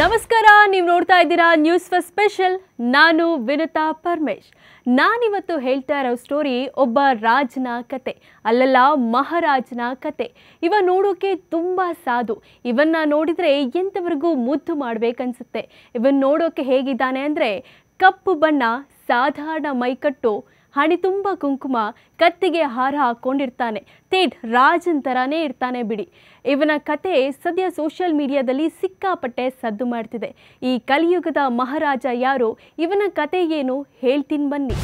ನಮಸ್ಕಾರ ನೀವು ನೋಡ್ತಾ ಇದ್ದೀರಾ ನ್ಯೂಸ್ ಫಾರ್ ಸ್ಪೆಷಲ್ ನಾನು ವಿನತಾ ಪರಮೇಶ್ ನಾನಿವತ್ತು ಹೇಳ್ತಾ ಇರೋ ಸ್ಟೋರಿ ಒಬ್ಬ ರಾಜನ ಕತೆ ಅಲ್ಲೆಲ್ಲ ಮಹಾರಾಜನ ಕತೆ ಇವ ನೋಡೋಕೆ ತುಂಬ ಸಾಧು ಇವನ್ನ ನೋಡಿದರೆ ಎಂಥವರೆಗೂ ಮುದ್ದು ಮಾಡಬೇಕನ್ಸುತ್ತೆ ಇವನ್ ನೋಡೋಕೆ ಹೇಗಿದ್ದಾನೆ ಅಂದರೆ ಕಪ್ಪು ಬಣ್ಣ ಸಾಧಾರಣ ಮೈಕಟ್ಟು ಹಣಿ ತುಂಬ ಕುಂಕುಮ ಕತ್ತಿಗೆ ಹಾರ ಹಾಕ್ಕೊಂಡಿರ್ತಾನೆ ತೇಟ್ ರಾಜನ್ ಥರನೇ ಇರ್ತಾನೆ ಬಿಡಿ ಇವನ ಕತೆ ಸದ್ಯ ಸೋಷಿಯಲ್ ಮೀಡಿಯಾದಲ್ಲಿ ಸಿಕ್ಕಾಪಟ್ಟೆ ಸದ್ದು ಮಾಡ್ತಿದೆ ಈ ಕಲಿಯುಗದ ಮಹಾರಾಜ ಯಾರು ಇವನ ಕತೆ ಏನು ಹೇಳ್ತೀನಿ ಬನ್ನಿ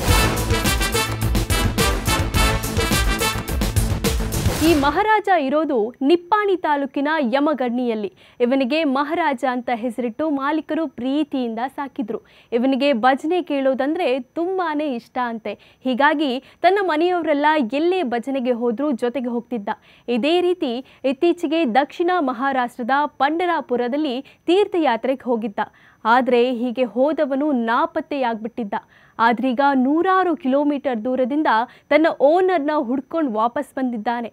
ಈ ಮಹಾರಾಜ ಇರೋದು ನಿಪ್ಪಾಣಿ ತಾಲೂಕಿನ ಯಮಗಣ್ಣಿಯಲ್ಲಿ ಇವನಿಗೆ ಮಹಾರಾಜ ಅಂತ ಹೆಸರಿಟ್ಟು ಮಾಲೀಕರು ಪ್ರೀತಿಯಿಂದ ಸಾಕಿದ್ರು ಇವನಿಗೆ ಭಜನೆ ಕೇಳೋದಂದ್ರೆ ತುಂಬಾ ಇಷ್ಟ ಅಂತೆ ಹೀಗಾಗಿ ತನ್ನ ಮನೆಯವರೆಲ್ಲ ಎಲ್ಲೇ ಭಜನೆಗೆ ಹೋದ್ರೂ ಜೊತೆಗೆ ಹೋಗ್ತಿದ್ದ ಇದೇ ರೀತಿ ಇತ್ತೀಚೆಗೆ ದಕ್ಷಿಣ ಮಹಾರಾಷ್ಟ್ರದ ಪಂಡರಾಪುರದಲ್ಲಿ ತೀರ್ಥಯಾತ್ರೆಗೆ ಹೋಗಿದ್ದ ಆದರೆ ಹೀಗೆ ಹೋದವನು ನಾಪತ್ತೆಯಾಗ್ಬಿಟ್ಟಿದ್ದ ಆದ್ರೀಗ ನೂರಾರು ಕಿಲೋಮೀಟರ್ ದೂರದಿಂದ ತನ್ನ ಓನರ್ನ ಹುಡ್ಕೊಂಡು ವಾಪಸ್ ಬಂದಿದ್ದಾನೆ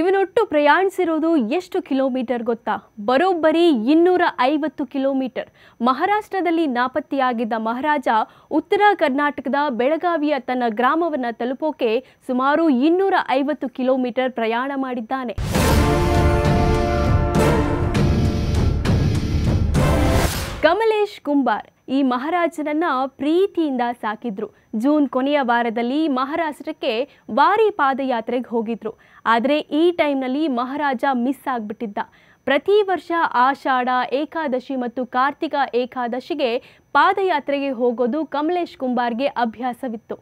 ಇವನೊಟ್ಟು ಪ್ರಯಾಣಿಸಿರೋದು ಎಷ್ಟು ಕಿಲೋಮೀಟರ್ ಗೊತ್ತಾ ಬರೋಬ್ಬರಿ ಇನ್ನೂರ ಐವತ್ತು ಕಿಲೋಮೀಟರ್ ಮಹಾರಾಷ್ಟ್ರದಲ್ಲಿ ನಾಪತ್ತೆಯಾಗಿದ್ದ ಮಹಾರಾಜ ಉತ್ತರ ಕರ್ನಾಟಕದ ಬೆಳಗಾವಿಯ ತನ್ನ ಗ್ರಾಮವನ್ನು ತಲುಪೋಕೆ ಸುಮಾರು ಇನ್ನೂರ ಐವತ್ತು ಕಿಲೋಮೀಟರ್ ಪ್ರಯಾಣ ಮಾಡಿದ್ದಾನೆ ಕಮಲೇಶ್ ಕುಂಬಾರ್ ಈ ಮಹಾರಾಜನನ್ನ ಪ್ರೀತಿಯಿಂದ ಸಾಕಿದ್ರು ಜೂನ್ ಕೊನೆಯ ವಾರದಲ್ಲಿ ಮಹಾರಾಷ್ಟ್ರಕ್ಕೆ ಭಾರಿ ಪಾದಯಾತ್ರೆಗೆ ಹೋಗಿದ್ರು ಆದರೆ ಈ ಟೈಮ್ನಲ್ಲಿ ಮಹಾರಾಜ ಮಿಸ್ ಆಗ್ಬಿಟ್ಟಿದ್ದ ಪ್ರತಿ ವರ್ಷ ಆಷಾಢ ಏಕಾದಶಿ ಮತ್ತು ಕಾರ್ತಿಕ ಏಕಾದಶಿಗೆ ಪಾದಯಾತ್ರೆಗೆ ಹೋಗೋದು ಕಮಲೇಶ್ ಕುಂಬಾರ್ಗೆ ಅಭ್ಯಾಸವಿತ್ತು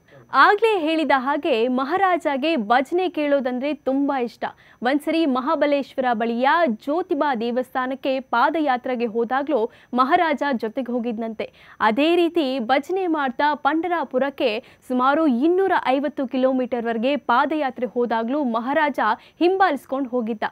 ಆಗ್ಲೇ ಹೇಳಿದ ಹಾಗೆ ಮಹಾರಾಜಾಗೆ ಭಜನೆ ಕೇಳೋದಂದ್ರೆ ತುಂಬ ಇಷ್ಟ ಒಂದ್ಸರಿ ಮಹಾಬಲೇಶ್ವರ ಬಳಿಯ ಜ್ಯೋತಿಬಾ ದೇವಸ್ಥಾನಕ್ಕೆ ಪಾದಯಾತ್ರೆಗೆ ಹೋದಾಗ್ಲೂ ಮಹಾರಾಜ ಜೊತೆಗೆ ಹೋಗಿದ್ನಂತೆ ಅದೇ ರೀತಿ ಭಜನೆ ಮಾಡ್ತಾ ಪಂಡರಾಪುರಕ್ಕೆ ಸುಮಾರು ಇನ್ನೂರ ಐವತ್ತು ಕಿಲೋಮೀಟರ್ವರೆಗೆ ಪಾದಯಾತ್ರೆ ಹೋದಾಗಲೂ ಮಹಾರಾಜ ಹಿಂಬಾಲಿಸ್ಕೊಂಡು ಹೋಗಿದ್ದ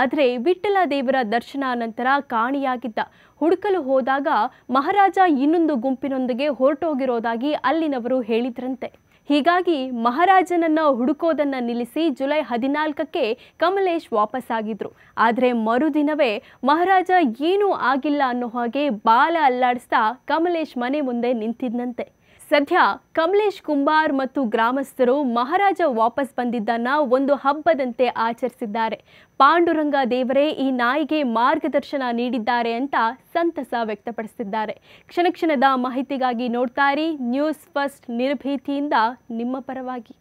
ಆದರೆ ವಿಠಲ ದೇವರ ದರ್ಶನ ನಂತರ ಕಾಣಿಯಾಗಿದ್ದ ಹುಡುಕಲು ಹೋದಾಗ ಮಹಾರಾಜ ಇನ್ನೊಂದು ಗುಂಪಿನೊಂದಿಗೆ ಹೊರಟೋಗಿರೋದಾಗಿ ಅಲ್ಲಿನವರು ಹೇಳಿದ್ರಂತೆ ಹೀಗಾಗಿ ಮಹಾರಾಜನನ್ನ ಹುಡುಕೋದನ್ನ ನಿಲ್ಲಿಸಿ ಜುಲೈ ಹದಿನಾಲ್ಕಕ್ಕೆ ಕಮಲೇಶ್ ವಾಪಸ್ಸಾಗಿದ್ರು ಆದರೆ ಮರುದಿನವೇ ಮಹಾರಾಜ ಏನೂ ಆಗಿಲ್ಲ ಅನ್ನೋ ಹಾಗೆ ಬಾಲ ಅಲ್ಲಾಡಿಸ್ತಾ ಕಮಲೇಶ್ ಮನೆ ಮುಂದೆ ನಿಂತಿದ್ದಂತೆ ಸದ್ಯ ಕಮಲೇಶ್ ಕುಂಬಾರ್ ಮತ್ತು ಗ್ರಾಮಸ್ಥರು ಮಹಾರಾಜ ವಾಪಸ್ ಬಂದಿದ್ದನ್ನ ಒಂದು ಹಬ್ಬದಂತೆ ಆಚರಿಸಿದ್ದಾರೆ ಪಾಂಡುರಂಗ ದೇವರೇ ಈ ನಾಯಿಗೆ ಮಾರ್ಗದರ್ಶನ ನೀಡಿದ್ದಾರೆ ಅಂತ ಸಂತಸ ವ್ಯಕ್ತಪಡಿಸಿದ್ದಾರೆ ಕ್ಷಣ ಮಾಹಿತಿಗಾಗಿ ನೋಡ್ತಾ ನ್ಯೂಸ್ ಫಸ್ಟ್ ನಿರ್ಭೀತಿಯಿಂದ ನಿಮ್ಮ ಪರವಾಗಿ